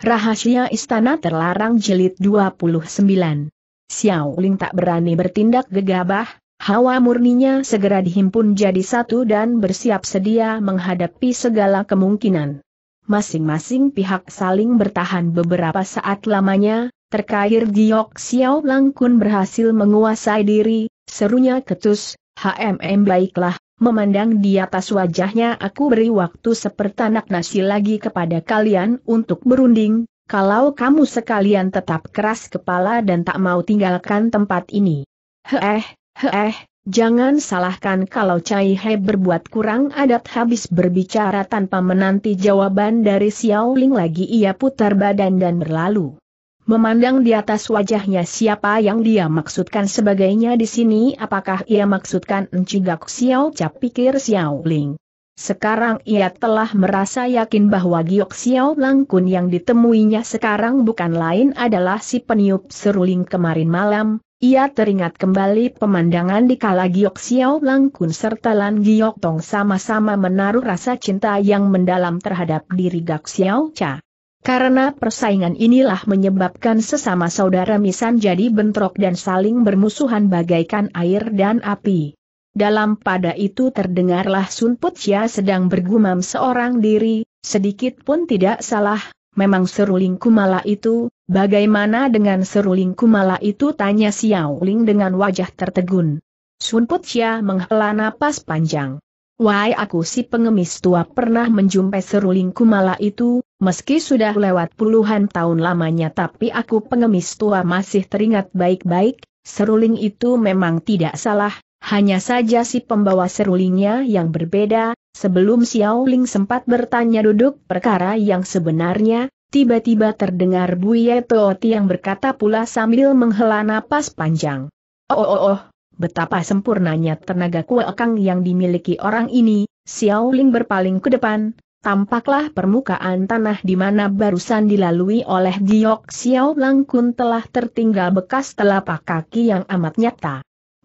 Rahasia Istana Terlarang Jelit 29 Xiao Ling tak berani bertindak gegabah, hawa murninya segera dihimpun jadi satu dan bersiap sedia menghadapi segala kemungkinan. Masing-masing pihak saling bertahan beberapa saat lamanya, terkair Giok Xiao Lang Kun berhasil menguasai diri, serunya ketus, HMM baiklah, Memandang di atas wajahnya aku beri waktu sepertanak nasi lagi kepada kalian untuk berunding, kalau kamu sekalian tetap keras kepala dan tak mau tinggalkan tempat ini. Heeh, heeh, jangan salahkan kalau Cai He berbuat kurang adat habis berbicara tanpa menanti jawaban dari Xiao Ling lagi ia putar badan dan berlalu. Memandang di atas wajahnya siapa yang dia maksudkan sebagainya di sini apakah ia maksudkan Encigak Xiao Cap pikir Xiao Ling. Sekarang ia telah merasa yakin bahwa Giok Xiao Langkun yang ditemuinya sekarang bukan lain adalah si peniup seruling kemarin malam, ia teringat kembali pemandangan di kala Giok Xiao Langkun serta Lan Giok Tong sama-sama menaruh rasa cinta yang mendalam terhadap diri Gak Xiao Cha. Karena persaingan inilah menyebabkan sesama saudara misan jadi bentrok dan saling bermusuhan bagaikan air dan api. Dalam pada itu terdengarlah Sun Putia sedang bergumam seorang diri, sedikit pun tidak salah, memang seruling kumala itu, bagaimana dengan seruling kumala itu tanya Xiao Ling dengan wajah tertegun. Sun Putia menghela napas panjang. Wai aku si pengemis tua pernah menjumpai seruling kumala itu, meski sudah lewat puluhan tahun lamanya tapi aku pengemis tua masih teringat baik-baik, seruling itu memang tidak salah, hanya saja si pembawa serulingnya yang berbeda, sebelum Xiao Ling sempat bertanya duduk perkara yang sebenarnya, tiba-tiba terdengar Ye Tooti yang berkata pula sambil menghela napas panjang. Oh oh oh, oh. Betapa sempurnanya tenaga kuekang yang dimiliki orang ini, Xiao Ling berpaling ke depan, tampaklah permukaan tanah di mana barusan dilalui oleh Giok Xiao Lang Kun telah tertinggal bekas telapak kaki yang amat nyata.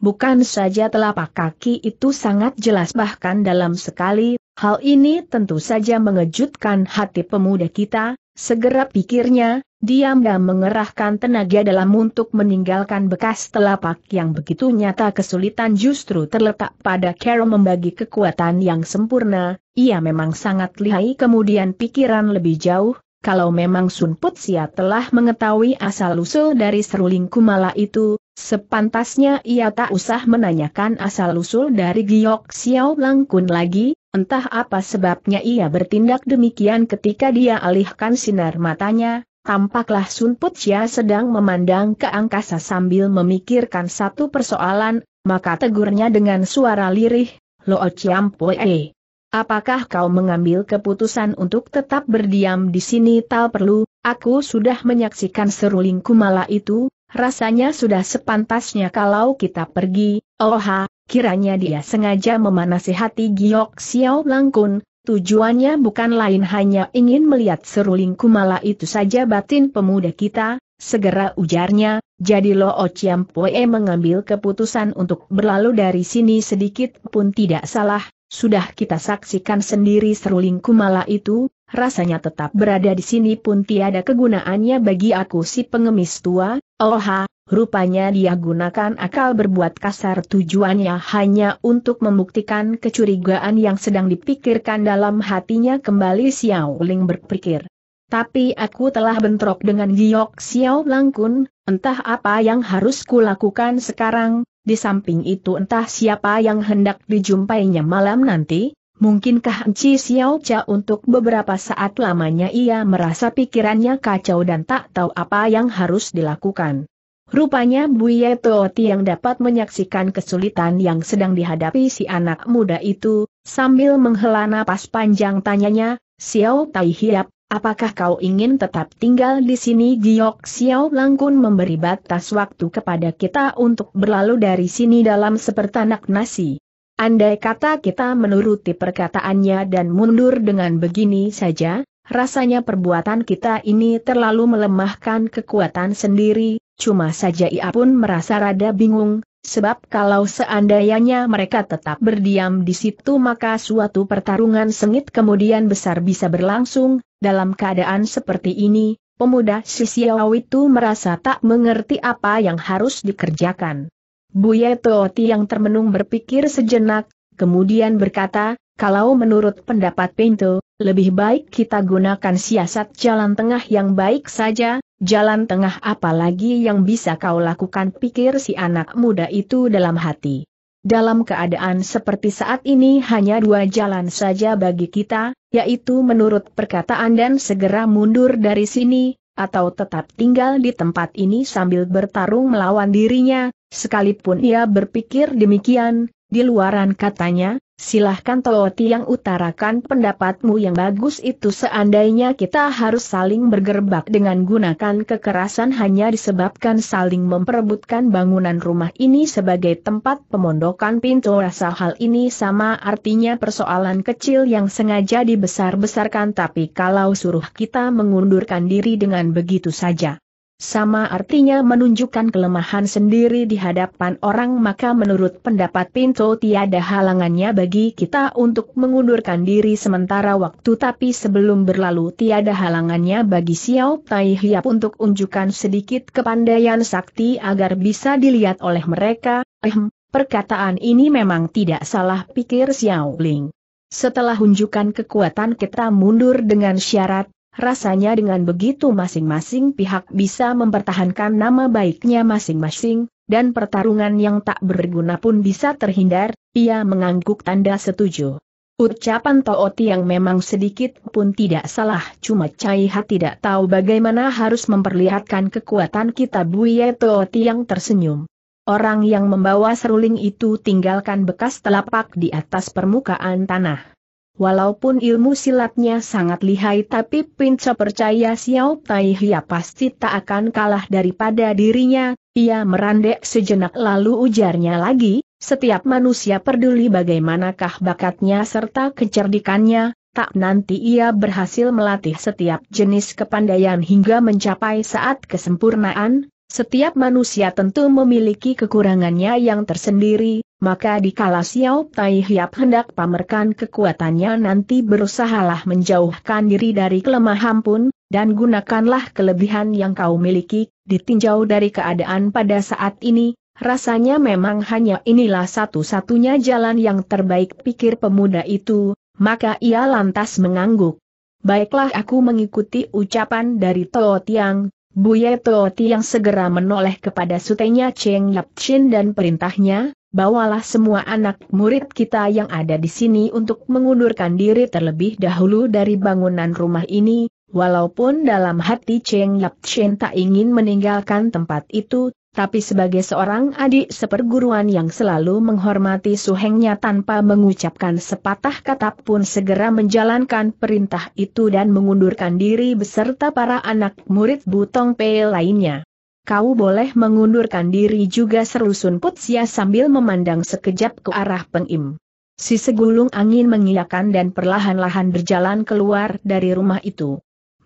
Bukan saja telapak kaki itu sangat jelas bahkan dalam sekali, hal ini tentu saja mengejutkan hati pemuda kita, segera pikirnya, diam-diam mengerahkan tenaga dalam untuk meninggalkan bekas telapak yang begitu nyata kesulitan justru terletak pada Carol membagi kekuatan yang sempurna, ia memang sangat lihai kemudian pikiran lebih jauh, kalau memang Sun Putsia telah mengetahui asal-usul dari seruling kumala itu, sepantasnya ia tak usah menanyakan asal-usul dari Giok Xiao Langkun lagi, entah apa sebabnya ia bertindak demikian ketika dia alihkan sinar matanya, tampaklah Sun Put Chia sedang memandang ke angkasa sambil memikirkan satu persoalan, maka tegurnya dengan suara lirih, Lo Chiampue. Apakah kau mengambil keputusan untuk tetap berdiam di sini tak perlu, aku sudah menyaksikan seruling kumala itu, rasanya sudah sepantasnya kalau kita pergi, oha, kiranya dia sengaja memanasi hati Giok Xiao Langkun, Tujuannya bukan lain hanya ingin melihat seruling kumala itu saja batin pemuda kita, segera ujarnya, jadi Lo Chiam Poe mengambil keputusan untuk berlalu dari sini sedikit pun tidak salah, sudah kita saksikan sendiri seruling kumala itu, rasanya tetap berada di sini pun tiada kegunaannya bagi aku si pengemis tua, oh Rupanya dia gunakan akal berbuat kasar tujuannya hanya untuk membuktikan kecurigaan yang sedang dipikirkan dalam hatinya kembali Xiao Ling berpikir. Tapi aku telah bentrok dengan Giok Xiao Langkun, entah apa yang harus kulakukan sekarang, di samping itu entah siapa yang hendak dijumpainya malam nanti, mungkinkah Enci Xiao Cha untuk beberapa saat lamanya ia merasa pikirannya kacau dan tak tahu apa yang harus dilakukan. Rupanya Buye Tooti yang dapat menyaksikan kesulitan yang sedang dihadapi si anak muda itu, sambil menghela napas panjang tanyanya, Xiao Tai Hiap, apakah kau ingin tetap tinggal di sini? Giok Xiao Langkun memberi batas waktu kepada kita untuk berlalu dari sini dalam sepertanak nasi. Andai kata kita menuruti perkataannya dan mundur dengan begini saja, rasanya perbuatan kita ini terlalu melemahkan kekuatan sendiri, Cuma saja ia pun merasa rada bingung, sebab kalau seandainya mereka tetap berdiam di situ maka suatu pertarungan sengit kemudian besar bisa berlangsung, dalam keadaan seperti ini, pemuda Sisiau itu merasa tak mengerti apa yang harus dikerjakan. Buye Tooti yang termenung berpikir sejenak, kemudian berkata, kalau menurut pendapat Pinto, lebih baik kita gunakan siasat jalan tengah yang baik saja, Jalan tengah apa lagi yang bisa kau lakukan pikir si anak muda itu dalam hati. Dalam keadaan seperti saat ini hanya dua jalan saja bagi kita, yaitu menurut perkataan dan segera mundur dari sini, atau tetap tinggal di tempat ini sambil bertarung melawan dirinya, sekalipun ia berpikir demikian, di luaran katanya, Silahkan Toti yang utarakan pendapatmu yang bagus itu seandainya kita harus saling bergerbak dengan gunakan kekerasan hanya disebabkan saling memperebutkan bangunan rumah ini sebagai tempat pemondokan pintu rasa hal ini sama artinya persoalan kecil yang sengaja dibesar-besarkan tapi kalau suruh kita mengundurkan diri dengan begitu saja sama artinya menunjukkan kelemahan sendiri di hadapan orang maka menurut pendapat Pinto tiada halangannya bagi kita untuk mengundurkan diri sementara waktu tapi sebelum berlalu tiada halangannya bagi Xiao Tai Hiap untuk unjukkan sedikit kepandaian sakti agar bisa dilihat oleh mereka, ehm, perkataan ini memang tidak salah pikir Xiao Ling. Setelah unjukkan kekuatan kita mundur dengan syarat, Rasanya dengan begitu masing-masing pihak bisa mempertahankan nama baiknya masing-masing, dan pertarungan yang tak berguna pun bisa terhindar, ia mengangguk tanda setuju. Ucapan Tooti yang memang sedikit pun tidak salah cuma Cai Ha tidak tahu bagaimana harus memperlihatkan kekuatan kita Buye Tooti yang tersenyum. Orang yang membawa seruling itu tinggalkan bekas telapak di atas permukaan tanah. Walaupun ilmu silatnya sangat lihai tapi Pinca percaya Xiao Tai Hia pasti tak akan kalah daripada dirinya, ia merandek sejenak lalu ujarnya lagi, setiap manusia peduli bagaimanakah bakatnya serta kecerdikannya, tak nanti ia berhasil melatih setiap jenis kepandaian hingga mencapai saat kesempurnaan, setiap manusia tentu memiliki kekurangannya yang tersendiri, maka dikala Xiao Tai Hiap hendak pamerkan kekuatannya nanti berusahalah menjauhkan diri dari kelemahan pun, dan gunakanlah kelebihan yang kau miliki, ditinjau dari keadaan pada saat ini, rasanya memang hanya inilah satu-satunya jalan yang terbaik pikir pemuda itu, maka ia lantas mengangguk. Baiklah aku mengikuti ucapan dari Tao Tiang, Ye Toti yang segera menoleh kepada sutenya Cheng Yap Chin dan perintahnya, bawalah semua anak murid kita yang ada di sini untuk mengundurkan diri terlebih dahulu dari bangunan rumah ini, walaupun dalam hati Cheng Yap Chen tak ingin meninggalkan tempat itu, tapi sebagai seorang adik seperguruan yang selalu menghormati suhengnya tanpa mengucapkan sepatah kata pun segera menjalankan perintah itu dan mengundurkan diri beserta para anak murid Butong Pei lainnya. Kau boleh mengundurkan diri juga seru Sun Putsia sambil memandang sekejap ke arah pengim. Si segulung angin mengiyakan dan perlahan-lahan berjalan keluar dari rumah itu.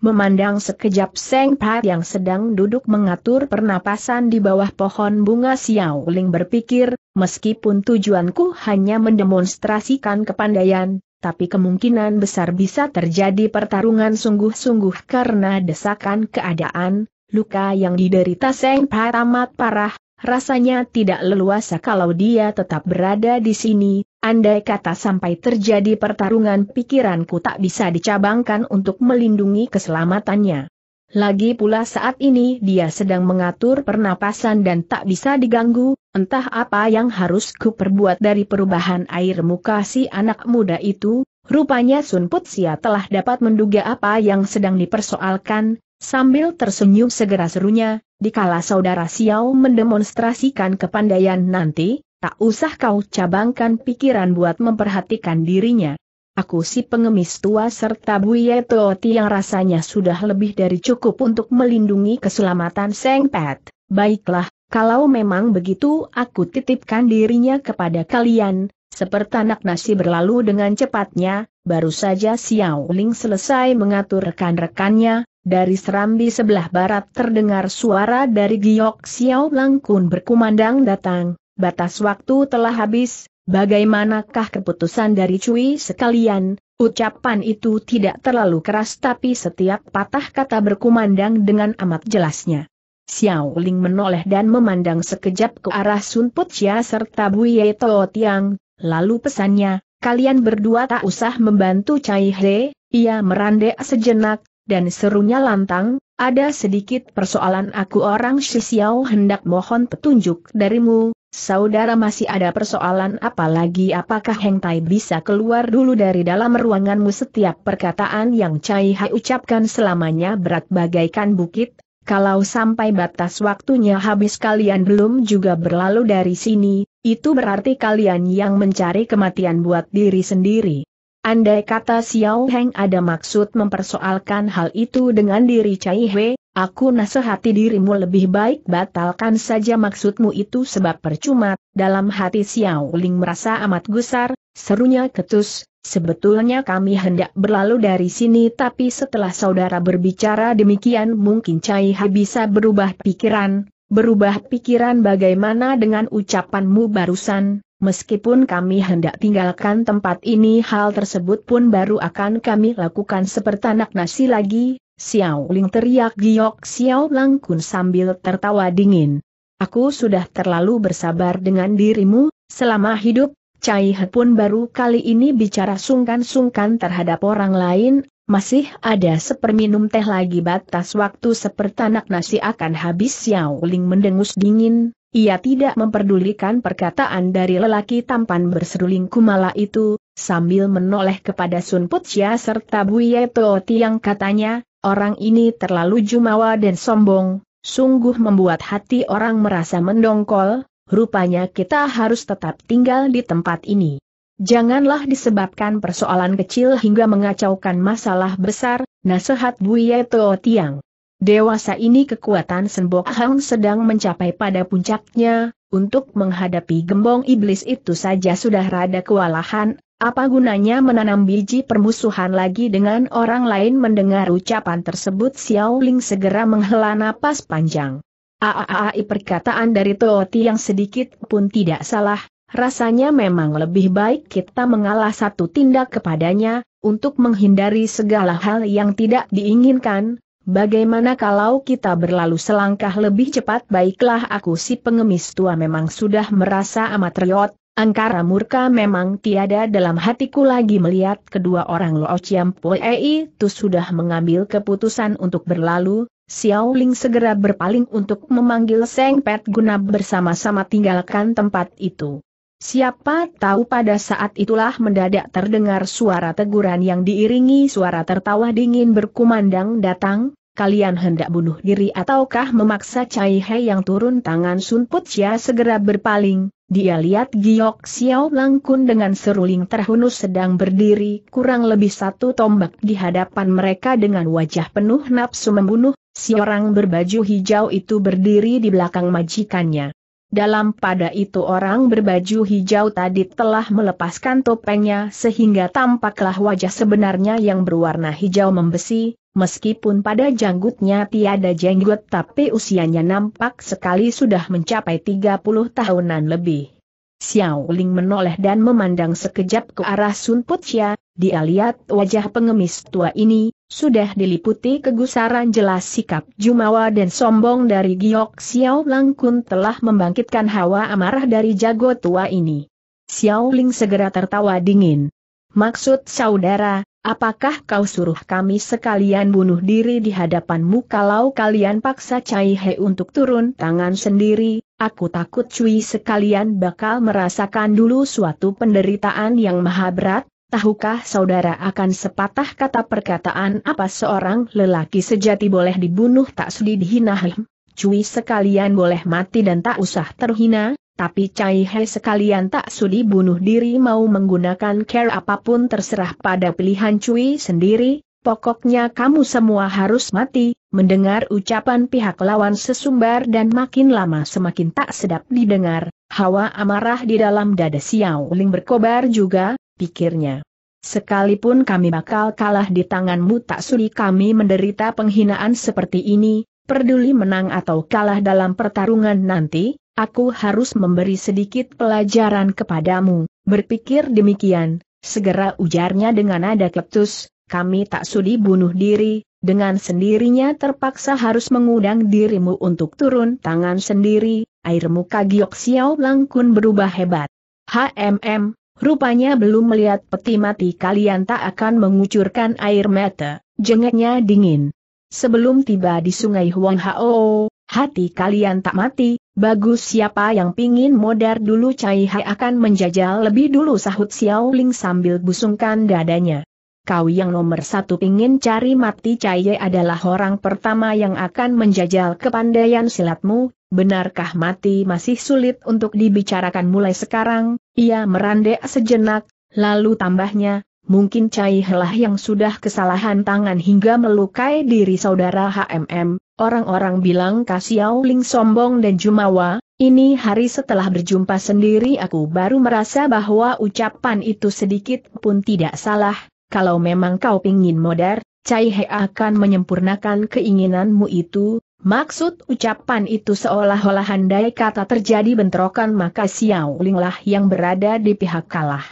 Memandang sekejap Seng Pai yang sedang duduk mengatur pernapasan di bawah pohon bunga Xiao Ling berpikir, meskipun tujuanku hanya mendemonstrasikan kepandaian, tapi kemungkinan besar bisa terjadi pertarungan sungguh-sungguh karena desakan keadaan, luka yang diderita Seng Pai amat parah, Rasanya tidak leluasa kalau dia tetap berada di sini, andai kata sampai terjadi pertarungan pikiranku tak bisa dicabangkan untuk melindungi keselamatannya. Lagi pula saat ini dia sedang mengatur pernapasan dan tak bisa diganggu, entah apa yang harus kuperbuat dari perubahan air muka si anak muda itu, rupanya Sun Putsia telah dapat menduga apa yang sedang dipersoalkan, Sambil tersenyum segera serunya, dikala saudara Xiao mendemonstrasikan kepandaian nanti, tak usah kau cabangkan pikiran buat memperhatikan dirinya. Aku si pengemis tua serta Buye Toti yang rasanya sudah lebih dari cukup untuk melindungi keselamatan Seng Pet. Baiklah, kalau memang begitu aku titipkan dirinya kepada kalian, Seperti anak nasi berlalu dengan cepatnya, baru saja Xiao Ling selesai mengatur rekan-rekannya, dari serambi sebelah barat terdengar suara dari Giok Xiao Langkun berkumandang datang, batas waktu telah habis, bagaimanakah keputusan dari Cui sekalian? Ucapan itu tidak terlalu keras tapi setiap patah kata berkumandang dengan amat jelasnya. Xiao Ling menoleh dan memandang sekejap ke arah Sun Put Chia serta Ye Tao Tiang, lalu pesannya, kalian berdua tak usah membantu Cai He, ia merandek sejenak, dan serunya lantang, ada sedikit persoalan aku orang Shisiao hendak mohon petunjuk darimu, saudara masih ada persoalan apalagi apakah Heng Tai bisa keluar dulu dari dalam ruanganmu setiap perkataan yang Chai Hai ucapkan selamanya berat bagaikan bukit, kalau sampai batas waktunya habis kalian belum juga berlalu dari sini, itu berarti kalian yang mencari kematian buat diri sendiri. Andai kata Xiao Heng ada maksud mempersoalkan hal itu dengan diri Cai He, aku nasihati dirimu lebih baik batalkan saja maksudmu itu sebab percuma, dalam hati Xiao Ling merasa amat gusar, serunya ketus, sebetulnya kami hendak berlalu dari sini tapi setelah saudara berbicara demikian mungkin Cai He bisa berubah pikiran, berubah pikiran bagaimana dengan ucapanmu barusan, Meskipun kami hendak tinggalkan tempat ini hal tersebut pun baru akan kami lakukan seperti anak nasi lagi, Xiao Ling teriak giok Xiao Lang Kun sambil tertawa dingin. Aku sudah terlalu bersabar dengan dirimu, selama hidup, Cai He pun baru kali ini bicara sungkan-sungkan terhadap orang lain, masih ada seperminum teh lagi batas waktu sepertanak nasi akan habis Xiao Ling mendengus dingin, ia tidak memperdulikan perkataan dari lelaki tampan berseruling kumala itu, sambil menoleh kepada Sun Putsia serta Buye Tooti yang katanya, orang ini terlalu jumawa dan sombong, sungguh membuat hati orang merasa mendongkol, rupanya kita harus tetap tinggal di tempat ini. Janganlah disebabkan persoalan kecil hingga mengacaukan masalah besar, nasihat Buye Tuo Tiang. Dewasa ini kekuatan senbok Hang sedang mencapai pada puncaknya, untuk menghadapi gembong iblis itu saja sudah rada kewalahan, apa gunanya menanam biji permusuhan lagi dengan orang lain mendengar ucapan tersebut Xiao Ling segera menghela napas panjang. Aaai perkataan dari Tooti yang sedikit pun tidak salah, Rasanya memang lebih baik kita mengalah satu tindak kepadanya, untuk menghindari segala hal yang tidak diinginkan, bagaimana kalau kita berlalu selangkah lebih cepat baiklah aku si pengemis tua memang sudah merasa amat riot, angkara murka memang tiada dalam hatiku lagi melihat kedua orang Lo ei itu sudah mengambil keputusan untuk berlalu, Xiao Ling segera berpaling untuk memanggil Seng Pet guna bersama-sama tinggalkan tempat itu. Siapa tahu pada saat itulah mendadak terdengar suara teguran yang diiringi suara tertawa dingin berkumandang datang, kalian hendak bunuh diri ataukah memaksa Cai He yang turun tangan Sun Chia segera berpaling, dia lihat Giok Xiao Lang Kun dengan seruling terhunus sedang berdiri kurang lebih satu tombak di hadapan mereka dengan wajah penuh nafsu membunuh, si orang berbaju hijau itu berdiri di belakang majikannya. Dalam pada itu orang berbaju hijau tadi telah melepaskan topengnya sehingga tampaklah wajah sebenarnya yang berwarna hijau membesi, meskipun pada janggutnya tiada jenggot tapi usianya nampak sekali sudah mencapai 30 tahunan lebih. Xiao Ling menoleh dan memandang sekejap ke arah Sun Putia, dia lihat wajah pengemis tua ini, sudah diliputi kegusaran jelas sikap jumawa dan sombong dari Giok Xiao Langkun telah membangkitkan hawa amarah dari jago tua ini. Xiao Ling segera tertawa dingin. Maksud saudara, apakah kau suruh kami sekalian bunuh diri di hadapanmu kalau kalian paksa Cai He untuk turun tangan sendiri, Aku takut cuy sekalian bakal merasakan dulu suatu penderitaan yang maha berat, tahukah saudara akan sepatah kata perkataan apa seorang lelaki sejati boleh dibunuh tak sedih dihina Cuy sekalian boleh mati dan tak usah terhina, tapi cai he sekalian tak sudi bunuh diri mau menggunakan care apapun terserah pada pilihan cuy sendiri, pokoknya kamu semua harus mati, Mendengar ucapan pihak lawan sesumbar dan makin lama semakin tak sedap didengar, hawa amarah di dalam dada Xiao Ling berkobar juga, pikirnya. Sekalipun kami bakal kalah di tanganmu tak sudi kami menderita penghinaan seperti ini, peduli menang atau kalah dalam pertarungan nanti, aku harus memberi sedikit pelajaran kepadamu, berpikir demikian, segera ujarnya dengan nada ketus, kami tak sudi bunuh diri, dengan sendirinya terpaksa harus mengundang dirimu untuk turun tangan sendiri, air muka Giok Xiao Langkun berubah hebat. HMM, rupanya belum melihat peti mati kalian tak akan mengucurkan air mata, jengeknya dingin. Sebelum tiba di sungai Huang Hao, hati kalian tak mati, bagus siapa yang pingin modar dulu Cai Hai akan menjajal lebih dulu sahut Xiao Ling sambil busungkan dadanya kau yang nomor satu ingin cari mati Caiye adalah orang pertama yang akan menjajal kepandaian silatmu, benarkah mati masih sulit untuk dibicarakan mulai sekarang, ia merandek sejenak, lalu tambahnya, mungkin Caiye lah yang sudah kesalahan tangan hingga melukai diri saudara HMM, orang-orang bilang Kasiau Ling sombong dan jumawa, ini hari setelah berjumpa sendiri aku baru merasa bahwa ucapan itu sedikit pun tidak salah, kalau memang kau pingin modar, Cai He akan menyempurnakan keinginanmu itu, maksud ucapan itu seolah-olah handai kata terjadi bentrokan maka Xiao Linglah yang berada di pihak kalah.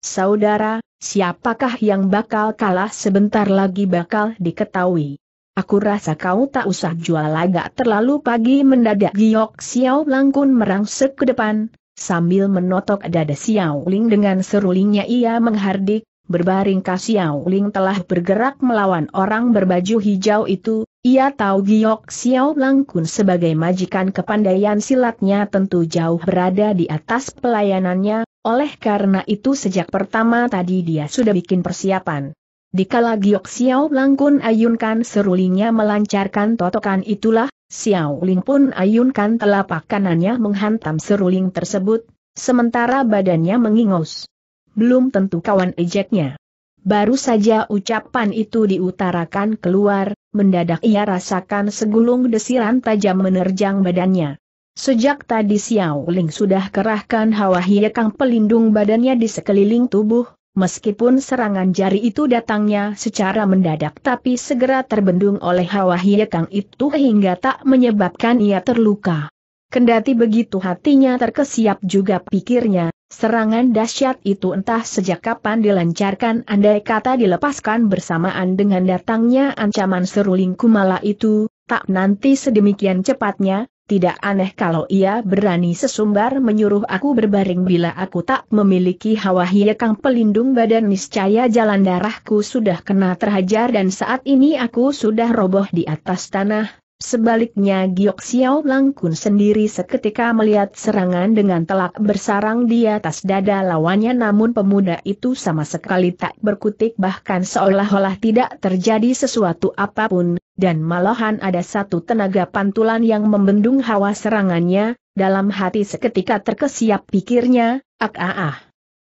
Saudara, siapakah yang bakal kalah sebentar lagi bakal diketahui. Aku rasa kau tak usah jual agak terlalu pagi mendadak Giok Xiao Langkun merangsek ke depan, sambil menotok dada Xiao Ling dengan serulingnya ia menghardik, berbaring Kasiao Ling telah bergerak melawan orang berbaju hijau itu, ia tahu Giok Xiao Langkun sebagai majikan kepandaian silatnya tentu jauh berada di atas pelayanannya, oleh karena itu sejak pertama tadi dia sudah bikin persiapan. Dikala Giok Xiao Langkun ayunkan serulingnya melancarkan totokan itulah, Xiao Ling pun ayunkan telapak kanannya menghantam seruling tersebut, sementara badannya mengingus belum tentu kawan ejeknya. Baru saja ucapan itu diutarakan keluar, mendadak ia rasakan segulung desiran tajam menerjang badannya. Sejak tadi Xiao Ling sudah kerahkan hawa hiekang pelindung badannya di sekeliling tubuh, Meskipun serangan jari itu datangnya secara mendadak tapi segera terbendung oleh hawa hiekang itu hingga tak menyebabkan ia terluka. Kendati begitu hatinya terkesiap juga pikirnya, serangan dahsyat itu entah sejak kapan dilancarkan andai kata dilepaskan bersamaan dengan datangnya ancaman seruling kumala itu, tak nanti sedemikian cepatnya, tidak aneh kalau ia berani sesumbar menyuruh aku berbaring bila aku tak memiliki hawa kang pelindung badan niscaya jalan darahku sudah kena terhajar dan saat ini aku sudah roboh di atas tanah, Sebaliknya Giok Xiao Langkun sendiri seketika melihat serangan dengan telak bersarang di atas dada lawannya namun pemuda itu sama sekali tak berkutik bahkan seolah-olah tidak terjadi sesuatu apapun, dan malahan ada satu tenaga pantulan yang membendung hawa serangannya, dalam hati seketika terkesiap pikirnya, ak ah ah.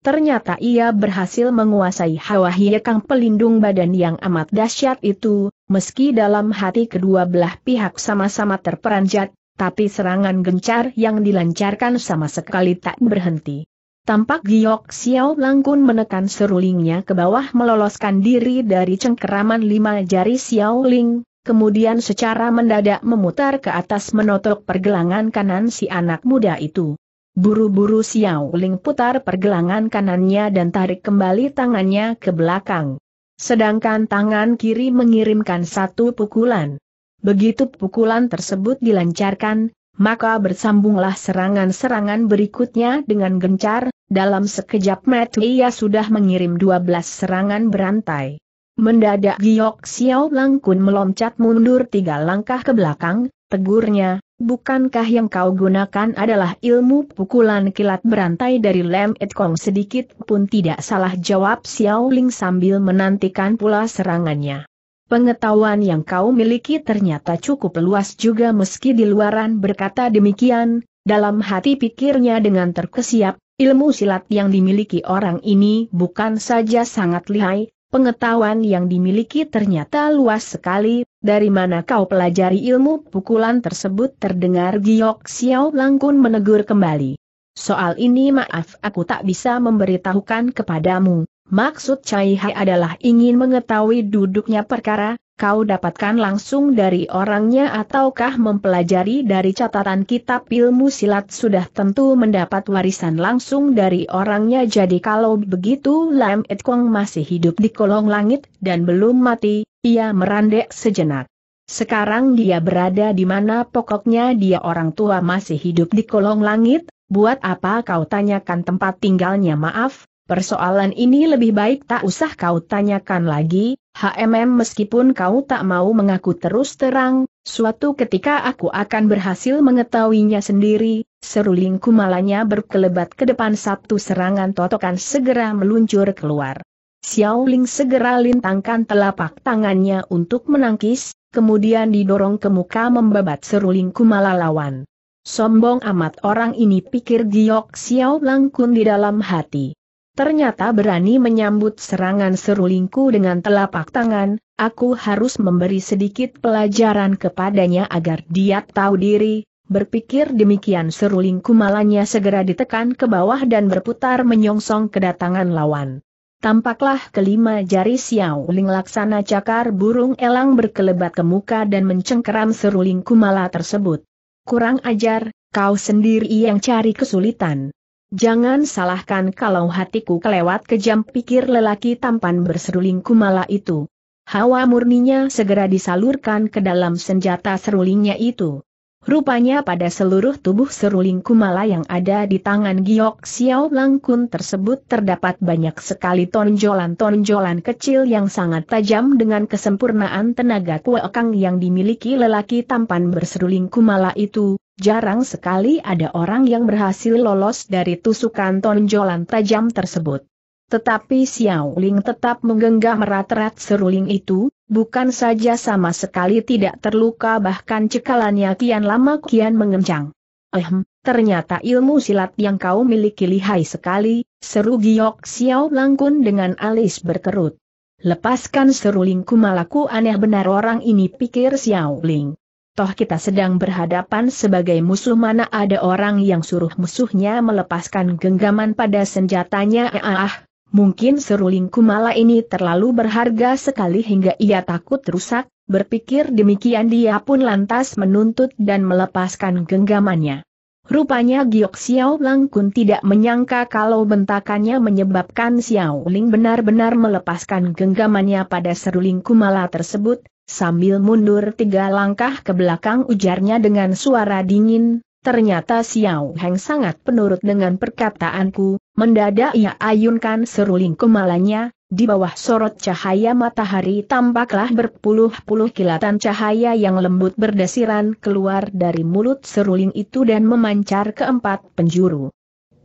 Ternyata ia berhasil menguasai hawa hiekang pelindung badan yang amat dahsyat itu, meski dalam hati kedua belah pihak sama-sama terperanjat, tapi serangan gencar yang dilancarkan sama sekali tak berhenti. Tampak Giok Xiao Langkun menekan serulingnya ke bawah meloloskan diri dari cengkeraman lima jari Xiao Ling, kemudian secara mendadak memutar ke atas menotok pergelangan kanan si anak muda itu. Buru-buru Xiao Ling putar pergelangan kanannya dan tarik kembali tangannya ke belakang sedangkan tangan kiri mengirimkan satu pukulan. Begitu pukulan tersebut dilancarkan, maka bersambunglah serangan-serangan berikutnya dengan gencar, dalam sekejap mata ia sudah mengirim 12 serangan berantai. Mendadak Giok Xiao Langkun meloncat mundur tiga langkah ke belakang, tegurnya, Bukankah yang kau gunakan adalah ilmu pukulan kilat berantai dari Lem Et Kong sedikit pun tidak salah jawab Xiao Ling sambil menantikan pula serangannya. Pengetahuan yang kau miliki ternyata cukup luas juga meski di luaran berkata demikian, dalam hati pikirnya dengan terkesiap, ilmu silat yang dimiliki orang ini bukan saja sangat lihai, Pengetahuan yang dimiliki ternyata luas sekali, dari mana kau pelajari ilmu pukulan tersebut terdengar Giok Xiao Langkun menegur kembali. Soal ini maaf aku tak bisa memberitahukan kepadamu, maksud Cai Hai adalah ingin mengetahui duduknya perkara, kau dapatkan langsung dari orangnya ataukah mempelajari dari catatan kitab ilmu silat sudah tentu mendapat warisan langsung dari orangnya jadi kalau begitu Lam Et Kong masih hidup di kolong langit dan belum mati, ia merandek sejenak. Sekarang dia berada di mana pokoknya dia orang tua masih hidup di kolong langit, buat apa kau tanyakan tempat tinggalnya maaf, Persoalan ini lebih baik tak usah kau tanyakan lagi, HMM meskipun kau tak mau mengaku terus terang, suatu ketika aku akan berhasil mengetahuinya sendiri, seruling kumalanya berkelebat ke depan satu serangan totokan segera meluncur keluar. Xiao Ling segera lintangkan telapak tangannya untuk menangkis, kemudian didorong ke muka membabat seruling kumala lawan. Sombong amat orang ini pikir Giok Xiao Langkun di dalam hati ternyata berani menyambut serangan serulingku dengan telapak tangan, aku harus memberi sedikit pelajaran kepadanya agar dia tahu diri, berpikir demikian serulingku malanya segera ditekan ke bawah dan berputar menyongsong kedatangan lawan. Tampaklah kelima jari Xiao Ling laksana cakar burung elang berkelebat ke muka dan mencengkeram serulingku malah tersebut. Kurang ajar, kau sendiri yang cari kesulitan. Jangan salahkan kalau hatiku kelewat kejam pikir lelaki tampan berseruling kumala itu. Hawa murninya segera disalurkan ke dalam senjata serulingnya itu. Rupanya pada seluruh tubuh seruling kumala yang ada di tangan Giok Xiao Langkun tersebut terdapat banyak sekali tonjolan-tonjolan kecil yang sangat tajam dengan kesempurnaan tenaga kuekang yang dimiliki lelaki tampan berseruling kumala itu, jarang sekali ada orang yang berhasil lolos dari tusukan tonjolan tajam tersebut. Tetapi Xiao Ling tetap menggenggam erat-erat seruling itu, bukan saja sama sekali tidak terluka bahkan cekalannya kian lama kian mengencang. Ehm, ternyata ilmu silat yang kau miliki lihai sekali, seru giok Xiao Langkun dengan alis berkerut. Lepaskan serulingku malaku aneh benar orang ini pikir Xiao Ling. Toh kita sedang berhadapan sebagai musuh mana ada orang yang suruh musuhnya melepaskan genggaman pada senjatanya ah, ah Mungkin seruling kumala ini terlalu berharga sekali hingga ia takut rusak, berpikir demikian dia pun lantas menuntut dan melepaskan genggamannya. Rupanya Giok Xiao Lang Kun tidak menyangka kalau bentakannya menyebabkan Xiao Ling benar-benar melepaskan genggamannya pada seruling kumala tersebut, sambil mundur tiga langkah ke belakang ujarnya dengan suara dingin, Ternyata Xiao Heng sangat penurut dengan perkataanku, mendadak ia ayunkan seruling kemalanya, di bawah sorot cahaya matahari tampaklah berpuluh-puluh kilatan cahaya yang lembut berdesiran keluar dari mulut seruling itu dan memancar ke empat penjuru.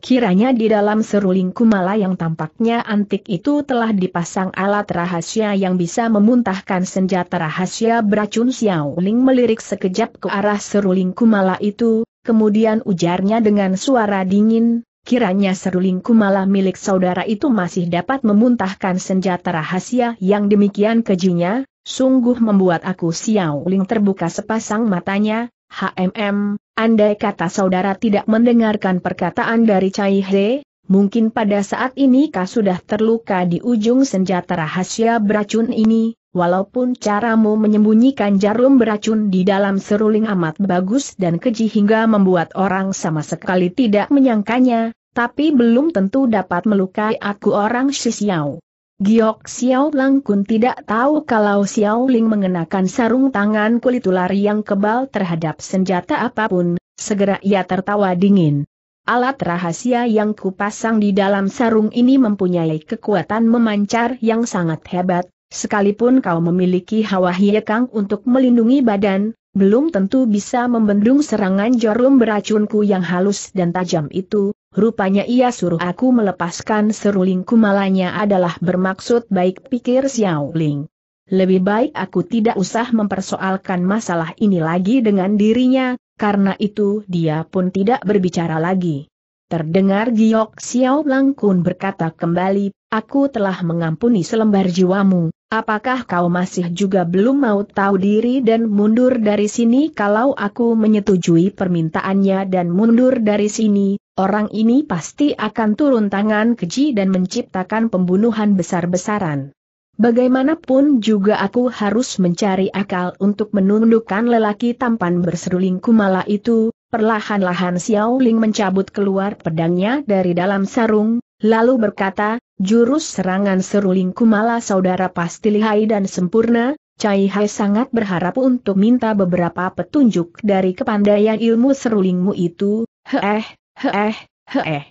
Kiranya di dalam seruling kumala yang tampaknya antik itu telah dipasang alat rahasia yang bisa memuntahkan senjata rahasia beracun Xiao Ling melirik sekejap ke arah seruling kumala itu, kemudian ujarnya dengan suara dingin, kiranya seruling kumala milik saudara itu masih dapat memuntahkan senjata rahasia yang demikian kejinya, sungguh membuat aku Xiao Ling terbuka sepasang matanya, HMM, andai kata saudara tidak mendengarkan perkataan dari Cai He, mungkin pada saat ini kau sudah terluka di ujung senjata rahasia beracun ini, walaupun caramu menyembunyikan jarum beracun di dalam seruling amat bagus dan keji hingga membuat orang sama sekali tidak menyangkanya, tapi belum tentu dapat melukai aku orang Shisiao. Giok Xiao Langkun tidak tahu kalau Xiao Ling mengenakan sarung tangan kulit ular yang kebal terhadap senjata apapun, segera ia tertawa dingin. Alat rahasia yang kupasang di dalam sarung ini mempunyai kekuatan memancar yang sangat hebat, Sekalipun kau memiliki hawa hiekang untuk melindungi badan, belum tentu bisa membendung serangan jarum beracunku yang halus dan tajam itu, rupanya ia suruh aku melepaskan seruling kumalanya adalah bermaksud baik pikir Xiao Ling. Lebih baik aku tidak usah mempersoalkan masalah ini lagi dengan dirinya, karena itu dia pun tidak berbicara lagi. Terdengar giok Xiao Lang Kun berkata kembali, aku telah mengampuni selembar jiwamu, Apakah kau masih juga belum mau tahu diri dan mundur dari sini kalau aku menyetujui permintaannya dan mundur dari sini, orang ini pasti akan turun tangan keji dan menciptakan pembunuhan besar-besaran. Bagaimanapun juga aku harus mencari akal untuk menundukkan lelaki tampan berseruling kumala itu, perlahan-lahan Xiao Ling mencabut keluar pedangnya dari dalam sarung, lalu berkata, Jurus serangan seruling kumala saudara pasti lihai dan sempurna, Cai Hai sangat berharap untuk minta beberapa petunjuk dari kepandaian ilmu serulingmu itu, heeh, heeh, heeh.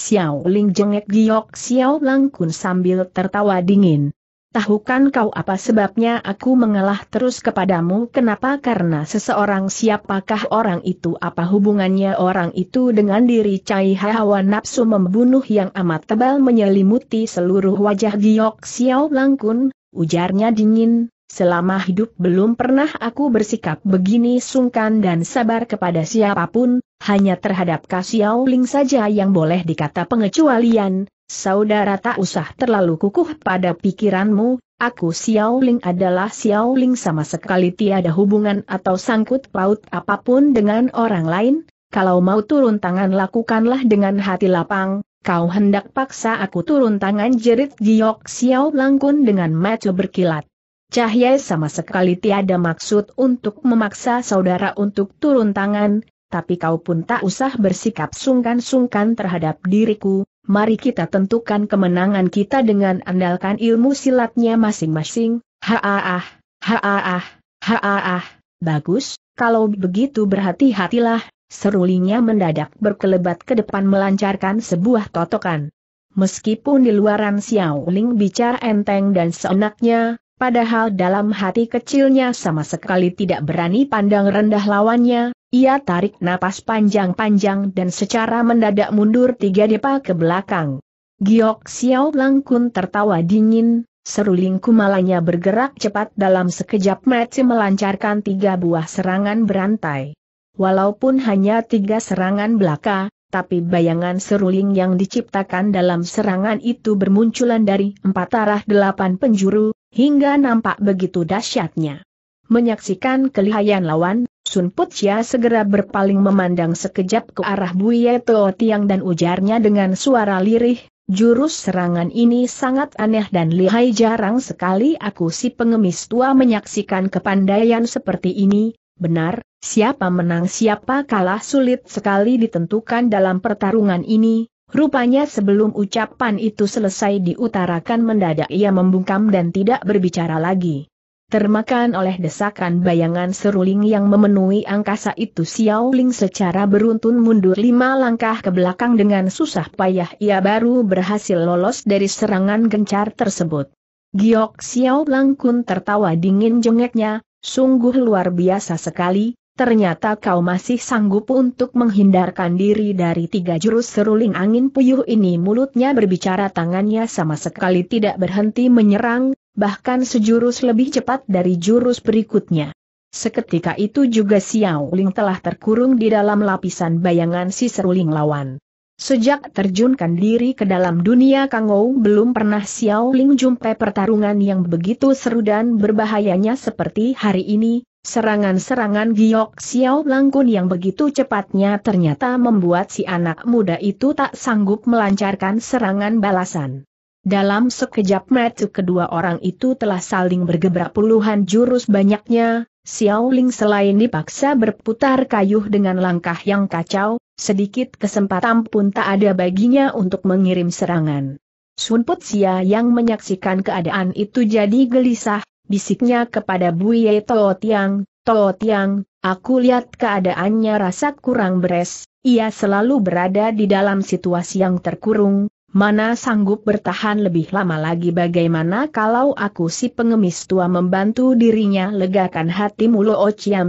Xiao Ling jengek giok Xiao Langkun sambil tertawa dingin. Tahukan kau apa sebabnya aku mengalah terus kepadamu kenapa karena seseorang siapakah orang itu apa hubungannya orang itu dengan diri Cai Hawa nafsu membunuh yang amat tebal menyelimuti seluruh wajah Giok Xiao Langkun, ujarnya dingin, selama hidup belum pernah aku bersikap begini sungkan dan sabar kepada siapapun, hanya terhadap Kasiao Ling saja yang boleh dikata pengecualian, Saudara tak usah terlalu kukuh pada pikiranmu, aku Xiao Ling adalah Xiao Ling sama sekali tiada hubungan atau sangkut paut apapun dengan orang lain, kalau mau turun tangan lakukanlah dengan hati lapang, kau hendak paksa aku turun tangan jerit giok Xiao Langkun dengan mata berkilat. Cahaya sama sekali tiada maksud untuk memaksa saudara untuk turun tangan, tapi kau pun tak usah bersikap sungkan-sungkan terhadap diriku, mari kita tentukan kemenangan kita dengan andalkan ilmu silatnya masing-masing, Haah, haah, haah. bagus, kalau begitu berhati-hatilah, serulingnya mendadak berkelebat ke depan melancarkan sebuah totokan. Meskipun di luaran Xiao Ling bicara enteng dan seenaknya, padahal dalam hati kecilnya sama sekali tidak berani pandang rendah lawannya, ia tarik napas panjang-panjang dan secara mendadak mundur tiga depa ke belakang. Giok Xiao Langkun tertawa dingin, seruling kumalanya bergerak cepat dalam sekejap mati melancarkan tiga buah serangan berantai. Walaupun hanya tiga serangan belaka, tapi bayangan seruling yang diciptakan dalam serangan itu bermunculan dari empat arah delapan penjuru, hingga nampak begitu dahsyatnya. Menyaksikan kelihayan lawan, Sun Putia segera berpaling memandang sekejap ke arah Buye Teo Tiang dan ujarnya dengan suara lirih, jurus serangan ini sangat aneh dan lihai jarang sekali aku si pengemis tua menyaksikan kepandaian seperti ini, benar, siapa menang siapa kalah sulit sekali ditentukan dalam pertarungan ini, Rupanya sebelum ucapan itu selesai diutarakan mendadak ia membungkam dan tidak berbicara lagi termakan oleh desakan bayangan seruling yang memenuhi angkasa itu Xiao Ling secara beruntun mundur lima langkah ke belakang dengan susah payah ia baru berhasil lolos dari serangan gencar tersebut. Giok Xiao Lang Kun tertawa dingin jengeknya, sungguh luar biasa sekali, ternyata kau masih sanggup untuk menghindarkan diri dari tiga jurus seruling angin puyuh ini mulutnya berbicara tangannya sama sekali tidak berhenti menyerang, bahkan sejurus lebih cepat dari jurus berikutnya. Seketika itu juga Xiao Ling telah terkurung di dalam lapisan bayangan si seruling lawan. Sejak terjunkan diri ke dalam dunia Kangou belum pernah Xiao Ling jumpai pertarungan yang begitu seru dan berbahayanya seperti hari ini, Serangan-serangan Giok Xiao Langkun yang begitu cepatnya ternyata membuat si anak muda itu tak sanggup melancarkan serangan balasan. Dalam sekejap mata kedua orang itu telah saling bergebrak puluhan jurus banyaknya, Xiao Ling selain dipaksa berputar kayuh dengan langkah yang kacau, sedikit kesempatan pun tak ada baginya untuk mengirim serangan. Sun Putsia yang menyaksikan keadaan itu jadi gelisah, bisiknya kepada Buye Too Tiang, Too Tiang, aku lihat keadaannya rasa kurang beres, ia selalu berada di dalam situasi yang terkurung, mana sanggup bertahan lebih lama lagi bagaimana kalau aku si pengemis tua membantu dirinya legakan hati hatimu Lo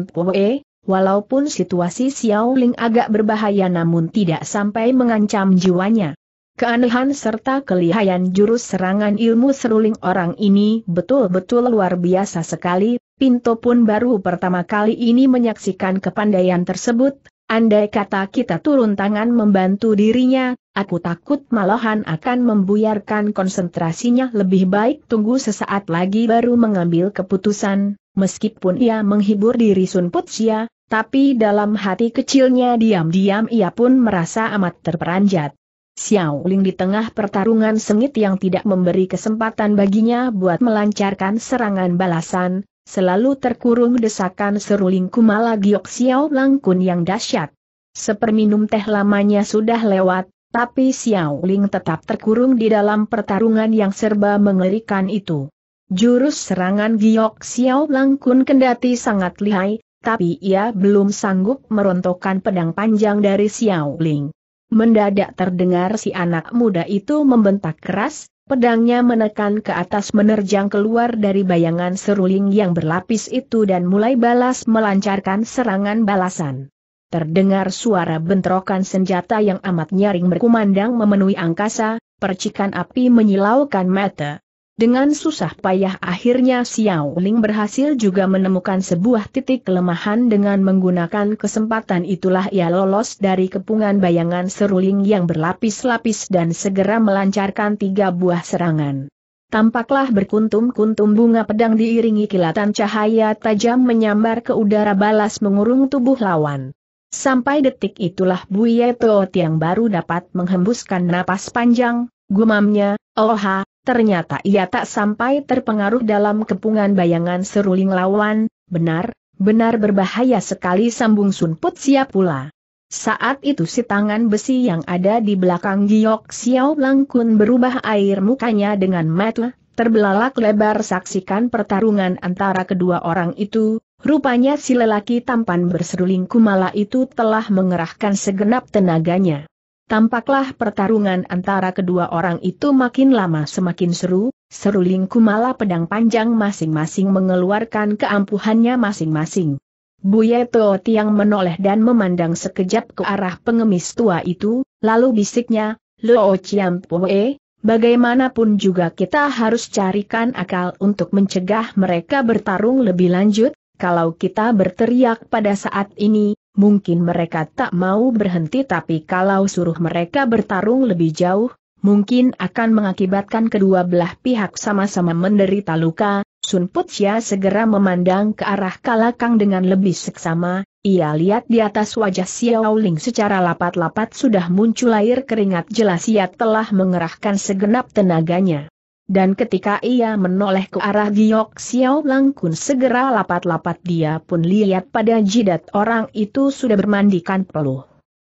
Poe, walaupun situasi Xiaoling agak berbahaya namun tidak sampai mengancam jiwanya. Keanehan serta kelihayan jurus serangan ilmu seruling orang ini betul-betul luar biasa sekali, Pinto pun baru pertama kali ini menyaksikan kepandaian tersebut, andai kata kita turun tangan membantu dirinya, aku takut malahan akan membuyarkan konsentrasinya lebih baik tunggu sesaat lagi baru mengambil keputusan, meskipun ia menghibur diri Sun Putsia, tapi dalam hati kecilnya diam-diam ia pun merasa amat terperanjat. Xiao Ling di tengah pertarungan sengit yang tidak memberi kesempatan baginya buat melancarkan serangan balasan, selalu terkurung desakan seruling kumala giok Xiao Lang Kun yang dahsyat. Seperminum teh lamanya sudah lewat, tapi Xiao Ling tetap terkurung di dalam pertarungan yang serba mengerikan itu. Jurus serangan giok Xiao Lang Kun kendati sangat lihai, tapi ia belum sanggup merontokkan pedang panjang dari Xiao Ling. Mendadak terdengar si anak muda itu membentak keras, pedangnya menekan ke atas menerjang keluar dari bayangan seruling yang berlapis itu dan mulai balas melancarkan serangan balasan. Terdengar suara bentrokan senjata yang amat nyaring berkumandang memenuhi angkasa, percikan api menyilaukan mata, dengan susah payah akhirnya Xiao Ling berhasil juga menemukan sebuah titik kelemahan dengan menggunakan kesempatan itulah ia lolos dari kepungan bayangan seruling yang berlapis-lapis dan segera melancarkan tiga buah serangan. Tampaklah berkuntum-kuntum bunga pedang diiringi kilatan cahaya tajam menyambar ke udara balas mengurung tubuh lawan. Sampai detik itulah Buye Toot yang baru dapat menghembuskan napas panjang, gumamnya, oha, Ternyata ia tak sampai terpengaruh dalam kepungan bayangan seruling lawan, benar, benar berbahaya sekali sambung Sunput siap pula. Saat itu si tangan besi yang ada di belakang Giok Xiao Langkun berubah air mukanya dengan mata, terbelalak lebar saksikan pertarungan antara kedua orang itu, rupanya si lelaki tampan berseruling kumala itu telah mengerahkan segenap tenaganya. Tampaklah pertarungan antara kedua orang itu makin lama semakin seru, seruling kumala pedang panjang masing-masing mengeluarkan keampuhannya masing-masing. Buyeto Tiang menoleh dan memandang sekejap ke arah pengemis tua itu, lalu bisiknya, Lo Chiam Poe, bagaimanapun juga kita harus carikan akal untuk mencegah mereka bertarung lebih lanjut, kalau kita berteriak pada saat ini, mungkin mereka tak mau berhenti tapi kalau suruh mereka bertarung lebih jauh, mungkin akan mengakibatkan kedua belah pihak sama-sama menderita luka, Sun Putia segera memandang ke arah Kalakang dengan lebih seksama, ia lihat di atas wajah Xiao Ling secara lapat-lapat sudah muncul air keringat jelas ia telah mengerahkan segenap tenaganya. Dan ketika ia menoleh ke arah Giok Xiao Lang Kun segera lapat-lapat dia pun lihat pada jidat orang itu sudah bermandikan peluh.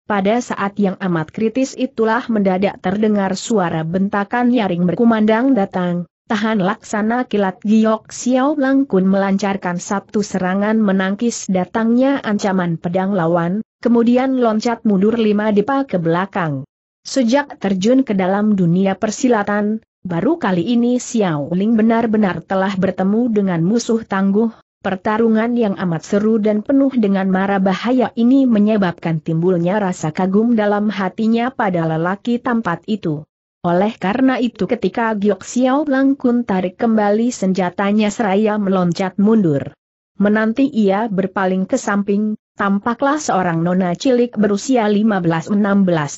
Pada saat yang amat kritis itulah mendadak terdengar suara bentakan nyaring berkumandang datang, tahan laksana kilat Giok Xiao Lang Kun melancarkan satu serangan menangkis datangnya ancaman pedang lawan, kemudian loncat mundur lima depa ke belakang. Sejak terjun ke dalam dunia persilatan, Baru kali ini Xiao Ling benar-benar telah bertemu dengan musuh tangguh, pertarungan yang amat seru dan penuh dengan mara bahaya ini menyebabkan timbulnya rasa kagum dalam hatinya pada lelaki tampat itu. Oleh karena itu ketika Giok Xiao Lang Kun tarik kembali senjatanya seraya meloncat mundur. Menanti ia berpaling ke samping, Tampaklah seorang nona cilik berusia 15-16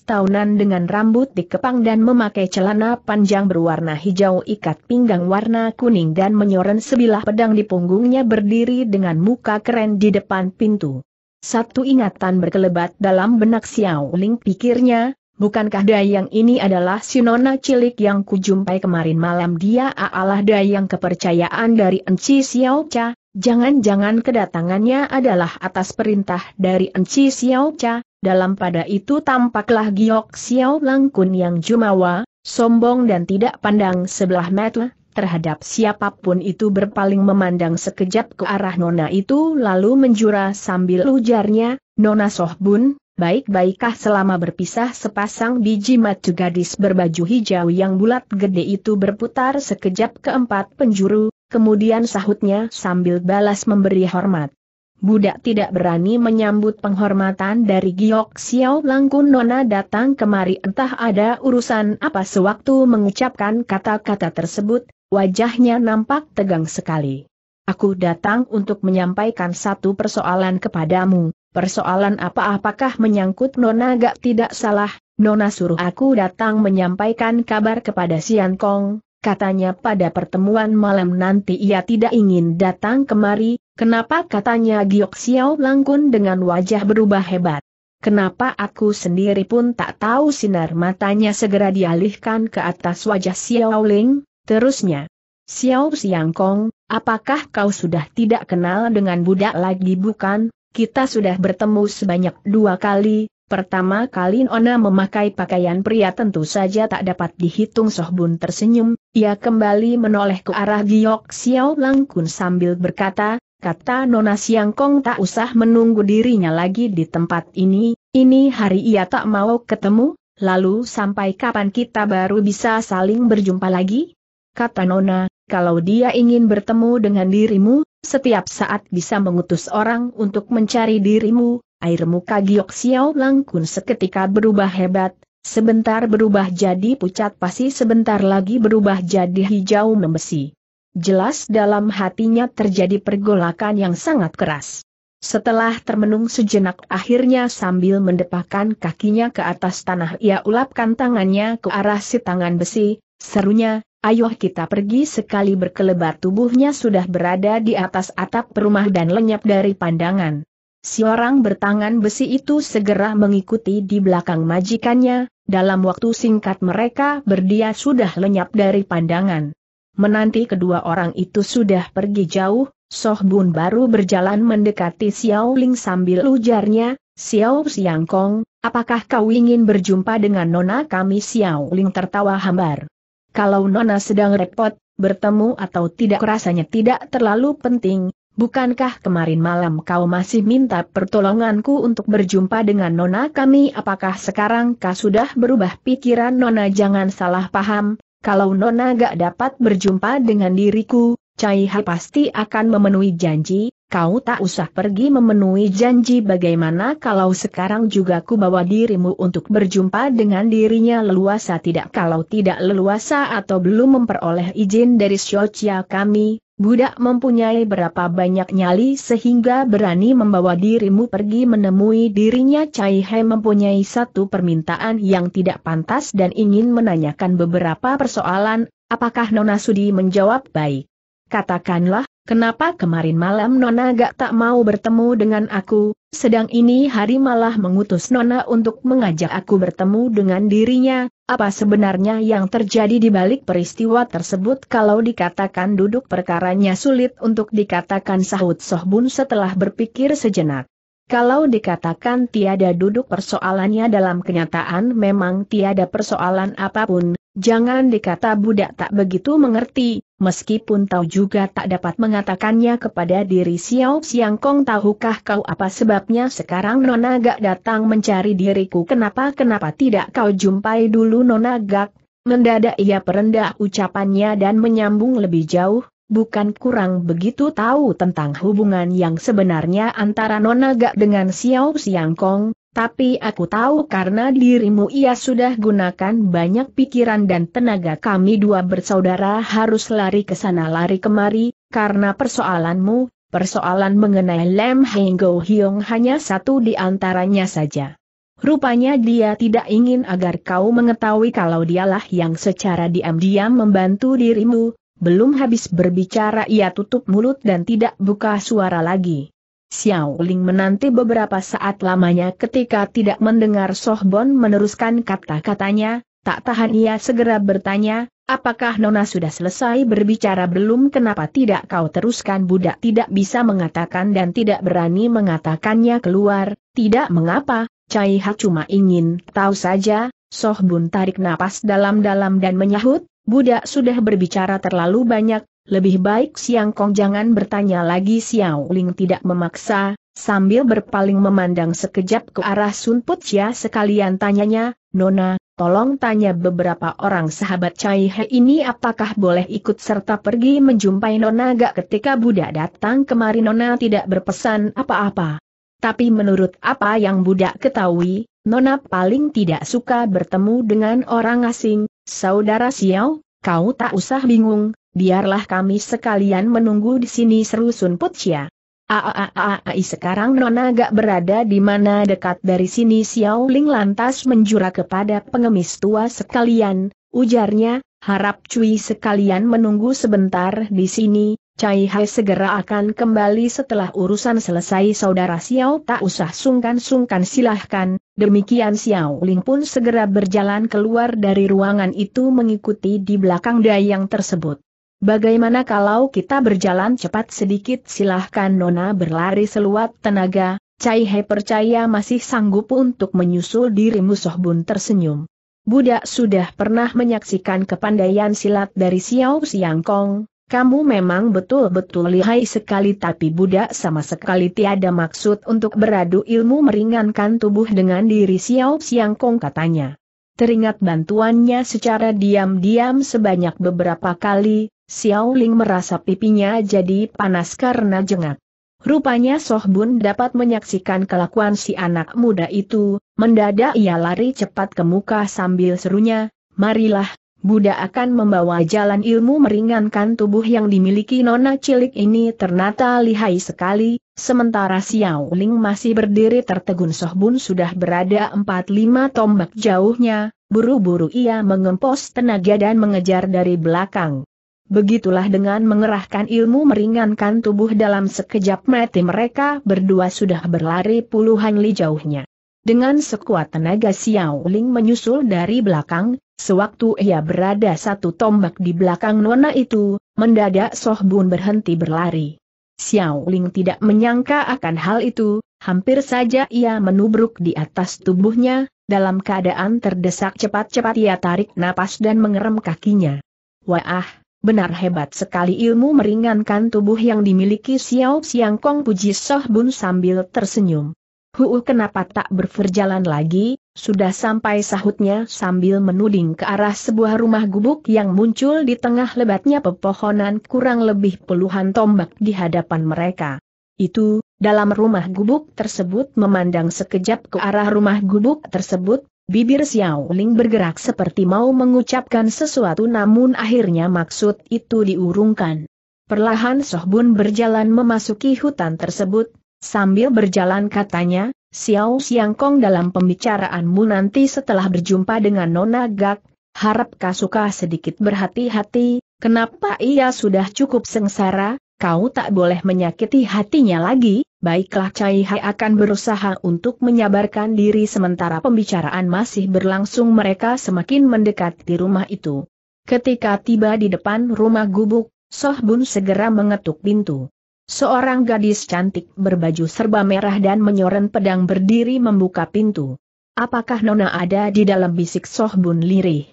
tahunan dengan rambut dikepang dan memakai celana panjang berwarna hijau ikat pinggang warna kuning dan menyoren sebilah pedang di punggungnya berdiri dengan muka keren di depan pintu. Satu ingatan berkelebat dalam benak Xiao Ling pikirnya, bukankah dayang ini adalah si nona cilik yang kujumpai kemarin malam dia adalah dayang kepercayaan dari Enci Xiao Cha? Jangan-jangan kedatangannya adalah atas perintah dari Enci Xiao Cha, dalam pada itu tampaklah Giok Xiao Langkun yang jumawa, sombong dan tidak pandang sebelah mata, terhadap siapapun itu berpaling memandang sekejap ke arah Nona itu lalu menjura sambil ujarnya, Nona Sohbun, Baik-baikkah selama berpisah sepasang biji matu gadis berbaju hijau yang bulat gede itu berputar sekejap keempat penjuru, kemudian sahutnya sambil balas memberi hormat. Budak tidak berani menyambut penghormatan dari Giok Xiao Langkun Nona datang kemari entah ada urusan apa sewaktu mengucapkan kata-kata tersebut, wajahnya nampak tegang sekali. Aku datang untuk menyampaikan satu persoalan kepadamu, persoalan apa apakah menyangkut Nona gak tidak salah, Nona suruh aku datang menyampaikan kabar kepada Sian Kong, Katanya pada pertemuan malam nanti ia tidak ingin datang kemari, kenapa katanya Giok Xiao Langkun dengan wajah berubah hebat. Kenapa aku sendiri pun tak tahu sinar matanya segera dialihkan ke atas wajah Xiao Ling, terusnya. Xiao Siang Kong, apakah kau sudah tidak kenal dengan budak lagi bukan? Kita sudah bertemu sebanyak dua kali, Pertama kali Nona memakai pakaian pria tentu saja tak dapat dihitung Sohbun tersenyum, ia kembali menoleh ke arah Giok Xiao Langkun sambil berkata, kata Nona Siang Kong tak usah menunggu dirinya lagi di tempat ini, ini hari ia tak mau ketemu, lalu sampai kapan kita baru bisa saling berjumpa lagi? Kata Nona, kalau dia ingin bertemu dengan dirimu, setiap saat bisa mengutus orang untuk mencari dirimu, air muka Giok Xiao Langkun seketika berubah hebat, sebentar berubah jadi pucat pasti sebentar lagi berubah jadi hijau membesi. Jelas dalam hatinya terjadi pergolakan yang sangat keras. Setelah termenung sejenak akhirnya sambil mendepakan kakinya ke atas tanah ia ulapkan tangannya ke arah si tangan besi, serunya, ayo kita pergi sekali berkelebat tubuhnya sudah berada di atas atap rumah dan lenyap dari pandangan. Si orang bertangan besi itu segera mengikuti di belakang majikannya, dalam waktu singkat mereka berdia sudah lenyap dari pandangan. Menanti kedua orang itu sudah pergi jauh, Soh Bun baru berjalan mendekati Xiao Ling sambil ujarnya, Xiao Siang Kong, apakah kau ingin berjumpa dengan Nona kami Xiao Ling tertawa hambar. Kalau Nona sedang repot, bertemu atau tidak rasanya tidak terlalu penting, Bukankah kemarin malam kau masih minta pertolonganku untuk berjumpa dengan Nona kami? Apakah sekarang kau sudah berubah pikiran Nona? Jangan salah paham, kalau Nona gak dapat berjumpa dengan diriku, Cai Hai pasti akan memenuhi janji, kau tak usah pergi memenuhi janji bagaimana kalau sekarang juga ku bawa dirimu untuk berjumpa dengan dirinya leluasa tidak kalau tidak leluasa atau belum memperoleh izin dari Xiaochia kami, Budak mempunyai berapa banyak nyali sehingga berani membawa dirimu pergi menemui dirinya Cai Hai mempunyai satu permintaan yang tidak pantas dan ingin menanyakan beberapa persoalan, apakah Nona Sudi menjawab baik? Katakanlah, kenapa kemarin malam Nona gak tak mau bertemu dengan aku, sedang ini hari malah mengutus Nona untuk mengajak aku bertemu dengan dirinya, apa sebenarnya yang terjadi di balik peristiwa tersebut kalau dikatakan duduk perkaranya sulit untuk dikatakan sahut Sohbun setelah berpikir sejenak. Kalau dikatakan tiada duduk persoalannya dalam kenyataan memang tiada persoalan apapun, jangan dikata budak tak begitu mengerti, meskipun tahu juga tak dapat mengatakannya kepada diri Xiao Xiang Kong tahukah kau apa sebabnya sekarang Nona Gak datang mencari diriku kenapa-kenapa tidak kau jumpai dulu Nona Gak, mendadak ia perendah ucapannya dan menyambung lebih jauh, bukan kurang begitu tahu tentang hubungan yang sebenarnya antara Nona Gak dengan Xiao Xiang Kong, tapi aku tahu karena dirimu ia sudah gunakan banyak pikiran dan tenaga kami dua bersaudara harus lari ke sana lari kemari, karena persoalanmu, persoalan mengenai Lem Heng Go Hyung hanya satu di antaranya saja. Rupanya dia tidak ingin agar kau mengetahui kalau dialah yang secara diam-diam membantu dirimu, belum habis berbicara ia tutup mulut dan tidak buka suara lagi. Xiao Ling menanti beberapa saat lamanya ketika tidak mendengar Soh Bon meneruskan kata-katanya, tak tahan ia segera bertanya, apakah Nona sudah selesai berbicara belum kenapa tidak kau teruskan budak tidak bisa mengatakan dan tidak berani mengatakannya keluar, tidak mengapa, Cai Ha cuma ingin tahu saja, Soh Bon tarik napas dalam-dalam dan menyahut, budak sudah berbicara terlalu banyak, lebih baik Siang Kong jangan bertanya lagi Xiao Ling tidak memaksa, sambil berpaling memandang sekejap ke arah Sun Put. Chia sekalian tanyanya, Nona, tolong tanya beberapa orang sahabat Cai He ini apakah boleh ikut serta pergi menjumpai Nona gak ketika budak datang kemari Nona tidak berpesan apa-apa. Tapi menurut apa yang budak ketahui, Nona paling tidak suka bertemu dengan orang asing, saudara Xiao, kau tak usah bingung, biarlah kami sekalian menunggu di sini seru Sun Putsia. Aaai sekarang Nona gak berada di mana dekat dari sini Xiao Ling lantas menjura kepada pengemis tua sekalian, ujarnya, harap cuy sekalian menunggu sebentar di sini, Cai Hai segera akan kembali setelah urusan selesai saudara Xiao tak usah sungkan-sungkan silahkan, demikian Xiao Ling pun segera berjalan keluar dari ruangan itu mengikuti di belakang dayang tersebut. Bagaimana kalau kita berjalan cepat sedikit silahkan Nona berlari seluat tenaga, Cai He percaya masih sanggup untuk menyusul diri musuh bun tersenyum. Budak sudah pernah menyaksikan kepandaian silat dari Xiao Kong. kamu memang betul-betul lihai sekali tapi budak sama sekali tiada maksud untuk beradu ilmu meringankan tubuh dengan diri Xiao Kong. katanya. Teringat bantuannya secara diam-diam sebanyak beberapa kali, Xiao Ling merasa pipinya jadi panas karena jengat. Rupanya Soh Bun dapat menyaksikan kelakuan si anak muda itu, mendadak ia lari cepat ke muka sambil serunya, marilah, Buddha akan membawa jalan ilmu meringankan tubuh yang dimiliki nona cilik ini ternyata lihai sekali, sementara Xiao Ling masih berdiri tertegun Soh Bun sudah berada 4-5 tombak jauhnya, buru-buru ia mengempos tenaga dan mengejar dari belakang. Begitulah dengan mengerahkan ilmu meringankan tubuh dalam sekejap mati mereka berdua sudah berlari puluhan li jauhnya. Dengan sekuat tenaga Xiao Ling menyusul dari belakang, sewaktu ia berada satu tombak di belakang nona itu, mendadak Soh Bun berhenti berlari. Xiao Ling tidak menyangka akan hal itu, hampir saja ia menubruk di atas tubuhnya, dalam keadaan terdesak cepat-cepat ia tarik napas dan mengerem kakinya. Wah! Benar hebat sekali ilmu meringankan tubuh yang dimiliki Xiao Xiang Kong puji Soh Bun sambil tersenyum. Huu kenapa tak berjalan lagi, sudah sampai sahutnya sambil menuding ke arah sebuah rumah gubuk yang muncul di tengah lebatnya pepohonan kurang lebih puluhan tombak di hadapan mereka. Itu, dalam rumah gubuk tersebut memandang sekejap ke arah rumah gubuk tersebut, Bibir Xiao Ling bergerak seperti mau mengucapkan sesuatu namun akhirnya maksud itu diurungkan. Perlahan Soh Bun berjalan memasuki hutan tersebut, sambil berjalan katanya, Xiao Kong dalam pembicaraanmu nanti setelah berjumpa dengan Nona Gak, harap Kasuka sedikit berhati-hati, kenapa ia sudah cukup sengsara, kau tak boleh menyakiti hatinya lagi, baiklah Cai Hai akan berusaha untuk menyabarkan diri sementara pembicaraan masih berlangsung mereka semakin mendekat di rumah itu. Ketika tiba di depan rumah gubuk, Soh Bun segera mengetuk pintu. Seorang gadis cantik berbaju serba merah dan menyoren pedang berdiri membuka pintu. Apakah Nona ada di dalam bisik Soh Bun lirih?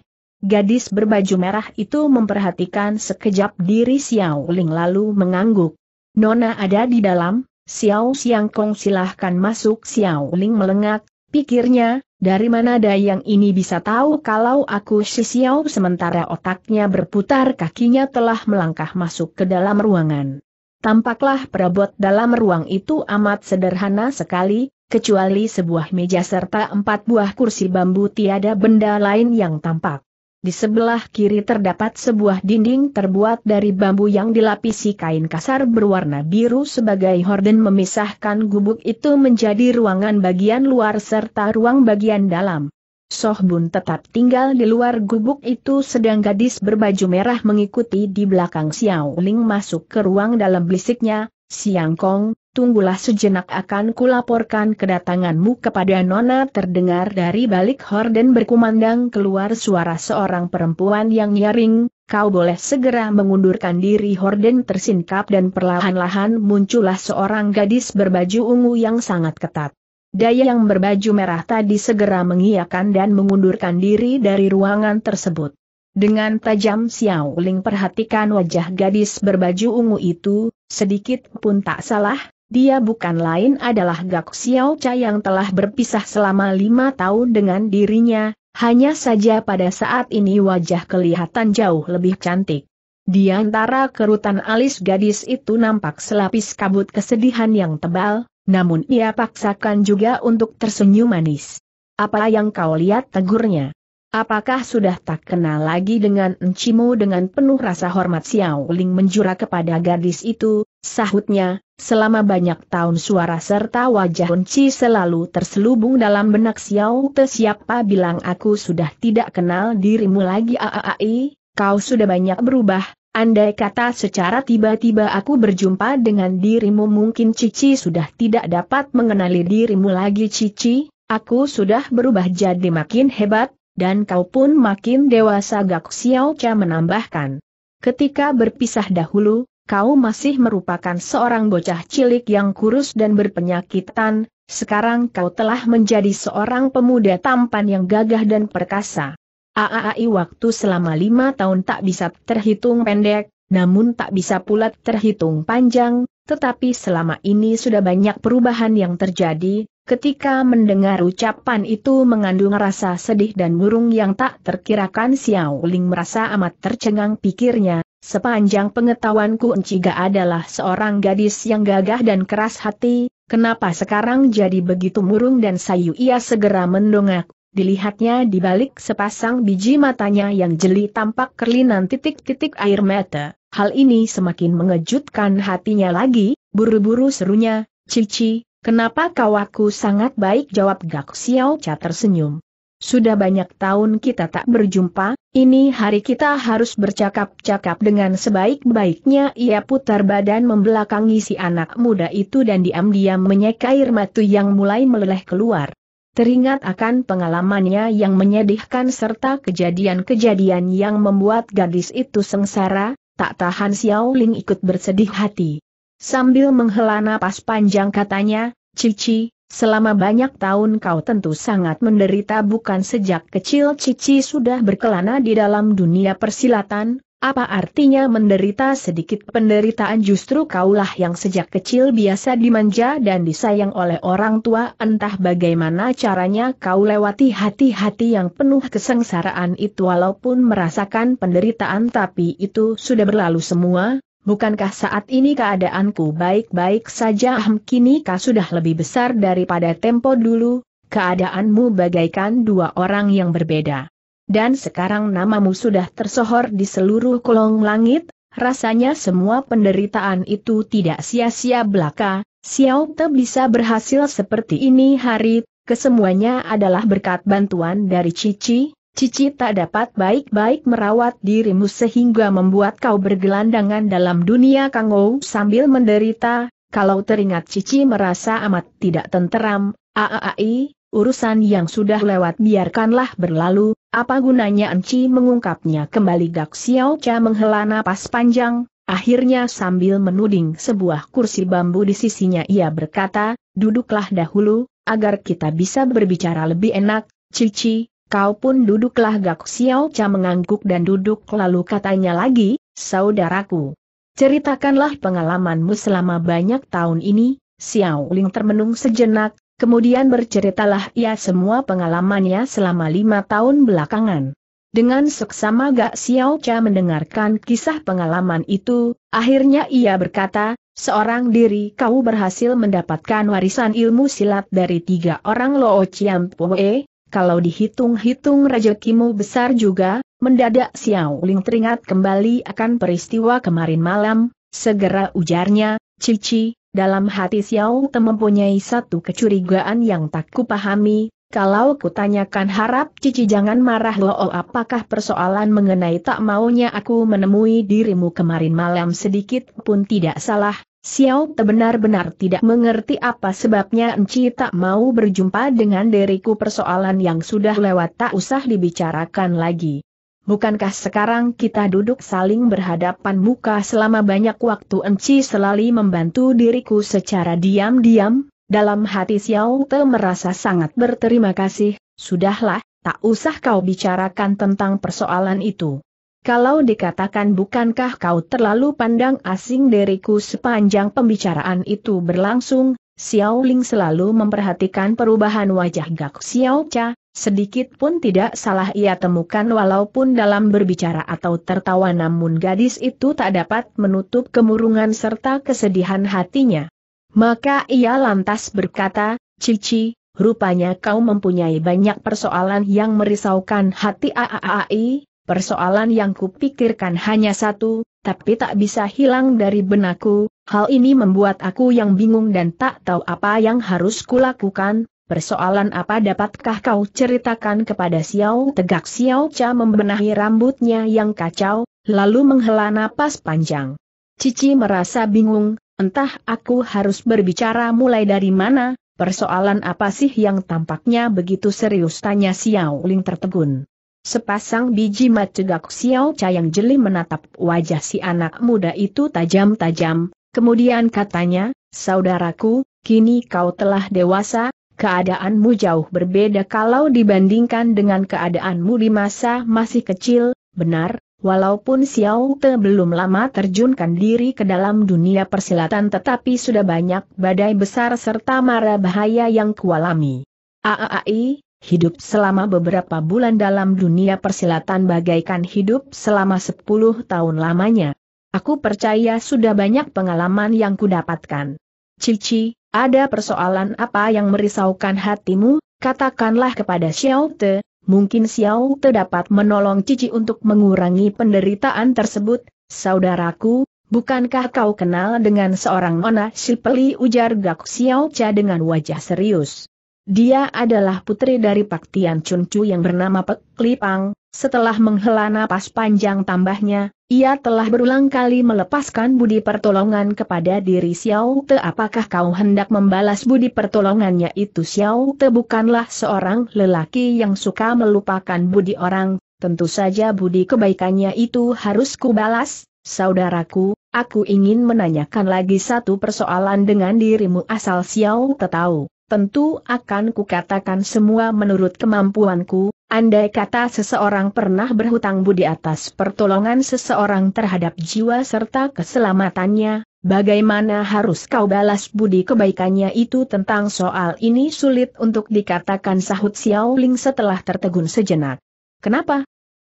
Gadis berbaju merah itu memperhatikan sekejap diri Xiao Ling lalu mengangguk. Nona ada di dalam, Xiao Xiang Kong silahkan masuk Xiao Ling melengak, pikirnya, dari mana dayang ini bisa tahu kalau aku si Xiao sementara otaknya berputar kakinya telah melangkah masuk ke dalam ruangan. Tampaklah perabot dalam ruang itu amat sederhana sekali, kecuali sebuah meja serta empat buah kursi bambu tiada benda lain yang tampak. Di sebelah kiri terdapat sebuah dinding terbuat dari bambu yang dilapisi kain kasar berwarna biru sebagai horden memisahkan gubuk itu menjadi ruangan bagian luar serta ruang bagian dalam. Sohbun tetap tinggal di luar gubuk itu sedang gadis berbaju merah mengikuti di belakang Xiao Ling masuk ke ruang dalam bisiknya, Siang Kong, tunggulah sejenak akan kulaporkan kedatanganmu kepada Nona terdengar dari balik horden berkumandang keluar suara seorang perempuan yang nyaring, kau boleh segera mengundurkan diri horden tersingkap dan perlahan-lahan muncullah seorang gadis berbaju ungu yang sangat ketat. Daya yang berbaju merah tadi segera mengiakan dan mengundurkan diri dari ruangan tersebut. Dengan tajam Xiao Ling perhatikan wajah gadis berbaju ungu itu, sedikit pun tak salah, dia bukan lain adalah Gak Xiao Cha yang telah berpisah selama lima tahun dengan dirinya, hanya saja pada saat ini wajah kelihatan jauh lebih cantik. Di antara kerutan alis gadis itu nampak selapis kabut kesedihan yang tebal, namun ia paksakan juga untuk tersenyum manis. Apa yang kau lihat tegurnya? Apakah sudah tak kenal lagi dengan Encimu dengan penuh rasa hormat Xiao Ling menjura kepada gadis itu, sahutnya, selama banyak tahun suara serta wajah Enci selalu terselubung dalam benak Xiao Te siapa bilang aku sudah tidak kenal dirimu lagi aaai, kau sudah banyak berubah, andai kata secara tiba-tiba aku berjumpa dengan dirimu mungkin Cici sudah tidak dapat mengenali dirimu lagi Cici, aku sudah berubah jadi makin hebat, dan kau pun makin dewasa Gak Xiao Cha menambahkan. Ketika berpisah dahulu, kau masih merupakan seorang bocah cilik yang kurus dan berpenyakitan, sekarang kau telah menjadi seorang pemuda tampan yang gagah dan perkasa. AAI waktu selama lima tahun tak bisa terhitung pendek, namun tak bisa pula terhitung panjang, tetapi selama ini sudah banyak perubahan yang terjadi, Ketika mendengar ucapan itu mengandung rasa sedih dan murung yang tak terkirakan Xiao Ling merasa amat tercengang pikirnya, sepanjang pengetahuanku Enciga adalah seorang gadis yang gagah dan keras hati, kenapa sekarang jadi begitu murung dan sayu ia segera mendongak, dilihatnya di balik sepasang biji matanya yang jeli tampak kerlinan titik-titik air mata, hal ini semakin mengejutkan hatinya lagi, buru-buru serunya, Cici, Kenapa kau aku sangat baik jawab Gak siau Cha tersenyum. Sudah banyak tahun kita tak berjumpa, ini hari kita harus bercakap-cakap dengan sebaik-baiknya. Ia putar badan membelakangi si anak muda itu dan diam-diam menyeka air mata yang mulai meleleh keluar. Teringat akan pengalamannya yang menyedihkan serta kejadian-kejadian yang membuat gadis itu sengsara, tak tahan Xiao Ling ikut bersedih hati. Sambil menghela napas panjang katanya, Cici, selama banyak tahun kau tentu sangat menderita bukan sejak kecil Cici sudah berkelana di dalam dunia persilatan, apa artinya menderita sedikit penderitaan justru kaulah yang sejak kecil biasa dimanja dan disayang oleh orang tua entah bagaimana caranya kau lewati hati-hati yang penuh kesengsaraan itu walaupun merasakan penderitaan tapi itu sudah berlalu semua, Bukankah saat ini keadaanku baik-baik saja ahm kini kau sudah lebih besar daripada tempo dulu, keadaanmu bagaikan dua orang yang berbeda. Dan sekarang namamu sudah tersohor di seluruh kolong langit, rasanya semua penderitaan itu tidak sia-sia belaka, Xiao Te bisa berhasil seperti ini hari, kesemuanya adalah berkat bantuan dari Cici, Cici tak dapat baik-baik merawat dirimu sehingga membuat kau bergelandangan dalam dunia kangou sambil menderita, kalau teringat Cici merasa amat tidak tenteram, aai, urusan yang sudah lewat biarkanlah berlalu, apa gunanya Enci mengungkapnya kembali Gak Siau Cha menghela napas panjang, akhirnya sambil menuding sebuah kursi bambu di sisinya ia berkata, duduklah dahulu, agar kita bisa berbicara lebih enak, Cici, kau pun duduklah Gak Xiao Cha mengangguk dan duduk lalu katanya lagi, saudaraku. Ceritakanlah pengalamanmu selama banyak tahun ini, Xiao Ling termenung sejenak, kemudian berceritalah ia semua pengalamannya selama lima tahun belakangan. Dengan seksama Gak Xiao Cha mendengarkan kisah pengalaman itu, akhirnya ia berkata, seorang diri kau berhasil mendapatkan warisan ilmu silat dari tiga orang Loo Chiam Pue, kalau dihitung-hitung rezekimu besar juga, mendadak Xiao Ling teringat kembali akan peristiwa kemarin malam, segera ujarnya, Cici, dalam hati Xiao Te mempunyai satu kecurigaan yang tak kupahami, kalau kutanyakan harap Cici jangan marah loh oh, apakah persoalan mengenai tak maunya aku menemui dirimu kemarin malam sedikit pun tidak salah, Xiao Te benar-benar tidak mengerti apa sebabnya Enci tak mau berjumpa dengan diriku persoalan yang sudah lewat tak usah dibicarakan lagi. Bukankah sekarang kita duduk saling berhadapan muka selama banyak waktu Enci selalu membantu diriku secara diam-diam? Dalam hati Xiao Te merasa sangat berterima kasih, sudahlah, tak usah kau bicarakan tentang persoalan itu. Kalau dikatakan bukankah kau terlalu pandang asing diriku sepanjang pembicaraan itu berlangsung, Xiao Ling selalu memperhatikan perubahan wajah Gak Xiao Cha, sedikit pun tidak salah ia temukan walaupun dalam berbicara atau tertawa namun gadis itu tak dapat menutup kemurungan serta kesedihan hatinya. Maka ia lantas berkata, Cici, rupanya kau mempunyai banyak persoalan yang merisaukan hati AAAI, Persoalan yang kupikirkan hanya satu, tapi tak bisa hilang dari benakku, hal ini membuat aku yang bingung dan tak tahu apa yang harus kulakukan, persoalan apa dapatkah kau ceritakan kepada Xiao Tegak Xiao Cha membenahi rambutnya yang kacau, lalu menghela napas panjang. Cici merasa bingung, entah aku harus berbicara mulai dari mana, persoalan apa sih yang tampaknya begitu serius tanya Xiao Ling tertegun. Sepasang biji mata Gak Xiao yang jeli menatap wajah si anak muda itu tajam-tajam, kemudian katanya, Saudaraku, kini kau telah dewasa, keadaanmu jauh berbeda kalau dibandingkan dengan keadaanmu di masa masih kecil, benar, walaupun Xiao Te belum lama terjunkan diri ke dalam dunia persilatan tetapi sudah banyak badai besar serta mara bahaya yang kualami. Aaai hidup selama beberapa bulan dalam dunia persilatan bagaikan hidup selama 10 tahun lamanya. Aku percaya sudah banyak pengalaman yang kudapatkan. Cici, ada persoalan apa yang merisaukan hatimu? Katakanlah kepada Xiao Te, mungkin Xiao Te dapat menolong Cici untuk mengurangi penderitaan tersebut. Saudaraku, bukankah kau kenal dengan seorang nona Silpeli ujar Gak Xiao Cha dengan wajah serius? Dia adalah putri dari Pak Tian Chun Chu yang bernama Pek Klipang. setelah menghela napas panjang tambahnya, ia telah berulang kali melepaskan budi pertolongan kepada diri Xiao Te apakah kau hendak membalas budi pertolongannya itu Xiao Te bukanlah seorang lelaki yang suka melupakan budi orang, tentu saja budi kebaikannya itu harus kubalas, saudaraku, aku ingin menanyakan lagi satu persoalan dengan dirimu asal Xiao Te tahu tentu akan kukatakan semua menurut kemampuanku, andai kata seseorang pernah berhutang budi atas pertolongan seseorang terhadap jiwa serta keselamatannya, bagaimana harus kau balas budi kebaikannya itu tentang soal ini sulit untuk dikatakan sahut Xiao Ling setelah tertegun sejenak. Kenapa?